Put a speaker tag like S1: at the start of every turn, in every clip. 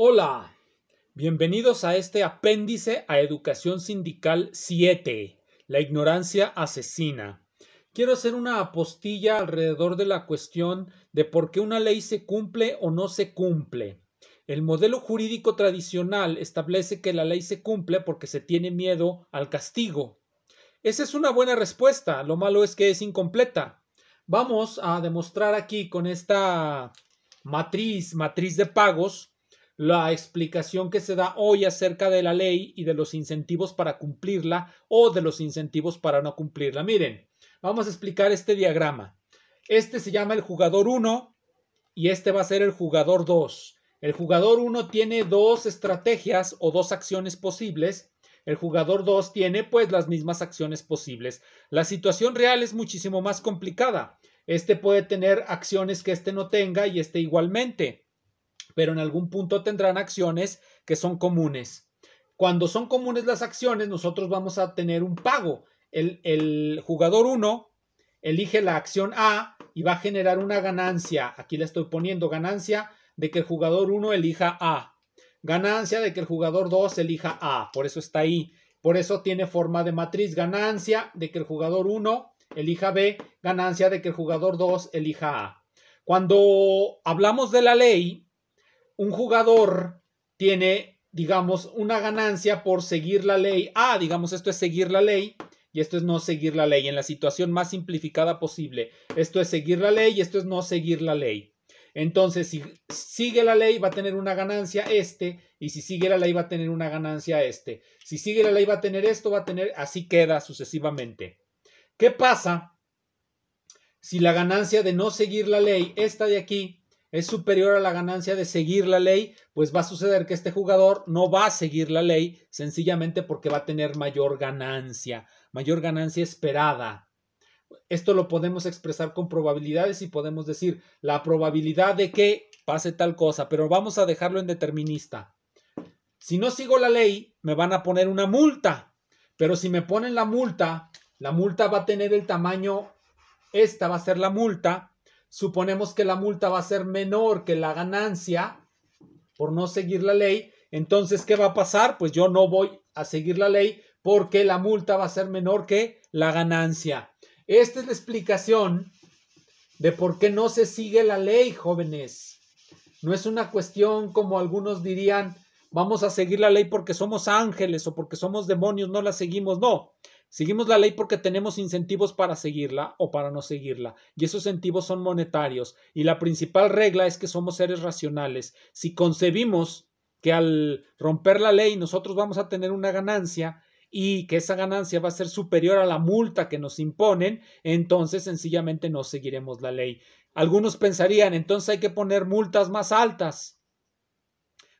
S1: Hola, bienvenidos a este apéndice a Educación Sindical 7, la ignorancia asesina. Quiero hacer una apostilla alrededor de la cuestión de por qué una ley se cumple o no se cumple. El modelo jurídico tradicional establece que la ley se cumple porque se tiene miedo al castigo. Esa es una buena respuesta, lo malo es que es incompleta. Vamos a demostrar aquí con esta matriz, matriz de pagos, la explicación que se da hoy acerca de la ley y de los incentivos para cumplirla o de los incentivos para no cumplirla. Miren, vamos a explicar este diagrama. Este se llama el jugador 1 y este va a ser el jugador 2. El jugador 1 tiene dos estrategias o dos acciones posibles. El jugador 2 tiene pues las mismas acciones posibles. La situación real es muchísimo más complicada. Este puede tener acciones que este no tenga y este igualmente pero en algún punto tendrán acciones que son comunes. Cuando son comunes las acciones, nosotros vamos a tener un pago. El, jugador 1 elige la acción A y va a generar una ganancia. Aquí le estoy poniendo ganancia de que el jugador 1 elija A. Ganancia de que el jugador 2 elija A. Por eso está ahí. Por eso tiene forma de matriz. Ganancia de que el jugador 1 elija B. Ganancia de que el jugador 2 elija A. Cuando hablamos de la ley, un jugador tiene, digamos, una ganancia por seguir la ley Ah, digamos, esto es seguir la ley y esto es no seguir la ley, en la situación más simplificada posible. Esto es seguir la ley y esto es no seguir la ley. Entonces, si sigue la ley, va a tener una ganancia este, y si sigue la ley, va a tener una ganancia este. Si sigue la ley, va a tener esto, va a tener, así queda sucesivamente. ¿Qué pasa si la ganancia de no seguir la ley, esta de aquí, es superior a la ganancia de seguir la ley, pues va a suceder que este jugador no va a seguir la ley sencillamente porque va a tener mayor ganancia, mayor ganancia esperada. Esto lo podemos expresar con probabilidades y podemos decir la probabilidad de que pase tal cosa, pero vamos a dejarlo en determinista. Si no sigo la ley, me van a poner una multa, pero si me ponen la multa, la multa va a tener el tamaño, esta va a ser la multa, suponemos que la multa va a ser menor que la ganancia por no seguir la ley, entonces, ¿qué va a pasar? Pues yo no voy a seguir la ley porque la multa va a ser menor que la ganancia. Esta es la explicación de por qué no se sigue la ley, jóvenes. No es una cuestión como algunos dirían, vamos a seguir la ley porque somos ángeles o porque somos demonios, no la seguimos. No, Seguimos la ley porque tenemos incentivos para seguirla o para no seguirla, y esos incentivos son monetarios, y la principal regla es que somos seres racionales. Si concebimos que al romper la ley nosotros vamos a tener una ganancia y que esa ganancia va a ser superior a la multa que nos imponen, entonces sencillamente no seguiremos la ley. Algunos pensarían, entonces hay que poner multas más altas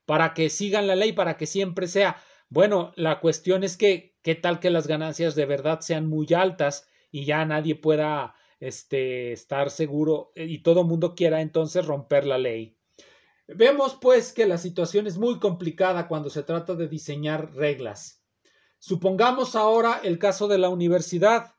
S1: para que sigan la ley, para que siempre sea. Bueno, la cuestión es que ¿Qué tal que las ganancias de verdad sean muy altas y ya nadie pueda este, estar seguro eh, y todo mundo quiera entonces romper la ley? Vemos pues que la situación es muy complicada cuando se trata de diseñar reglas. Supongamos ahora el caso de la universidad.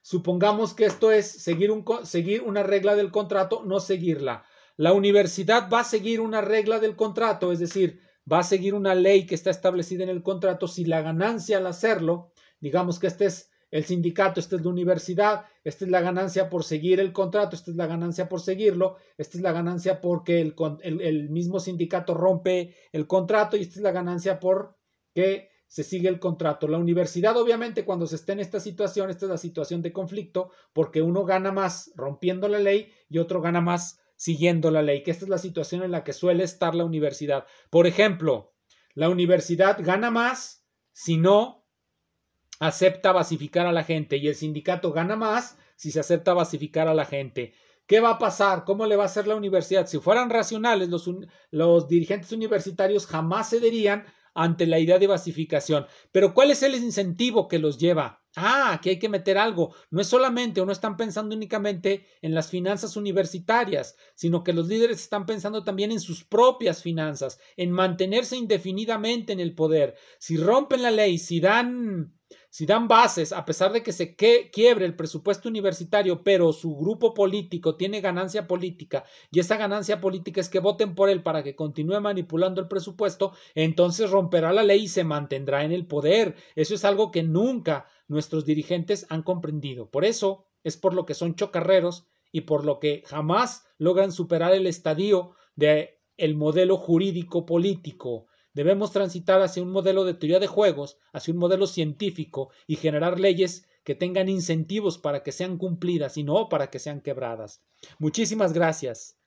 S1: Supongamos que esto es seguir una regla del contrato, no seguirla. La universidad va a seguir una regla del contrato, es decir, va a seguir una ley que está establecida en el contrato si la ganancia al hacerlo, digamos que este es el sindicato, esta es la universidad, esta es la ganancia por seguir el contrato, esta es la ganancia por seguirlo, esta es la ganancia porque el, mismo sindicato rompe el contrato y esta es la ganancia por que se sigue el contrato. La universidad, obviamente, cuando se esté en esta situación, esta es la situación de conflicto, porque uno gana más rompiendo la ley y otro gana más siguiendo la ley, que esta es la situación en la que suele estar la universidad. Por ejemplo, la universidad gana más si no acepta basificar a la gente y el sindicato gana más si se acepta basificar a la gente. ¿Qué va a pasar? ¿Cómo le va a hacer la universidad? Si fueran racionales, los, los dirigentes universitarios jamás cederían ante la idea de basificación. Pero ¿cuál es el incentivo que los lleva? Ah, aquí hay que meter algo. No es solamente o no están pensando únicamente en las finanzas universitarias, sino que los líderes están pensando también en sus propias finanzas, en mantenerse indefinidamente en el poder. Si rompen la ley, si dan si dan bases, a pesar de que se quiebre el presupuesto universitario, pero su grupo político tiene ganancia política y esa ganancia política es que voten por él para que continúe manipulando el presupuesto, entonces romperá la ley y se mantendrá en el poder. Eso es algo que nunca nuestros dirigentes han comprendido. Por eso es por lo que son chocarreros y por lo que jamás logran superar el estadio de el modelo jurídico político Debemos transitar hacia un modelo de teoría de juegos, hacia un modelo científico y generar leyes que tengan incentivos para que sean cumplidas y no para que sean quebradas. Muchísimas gracias.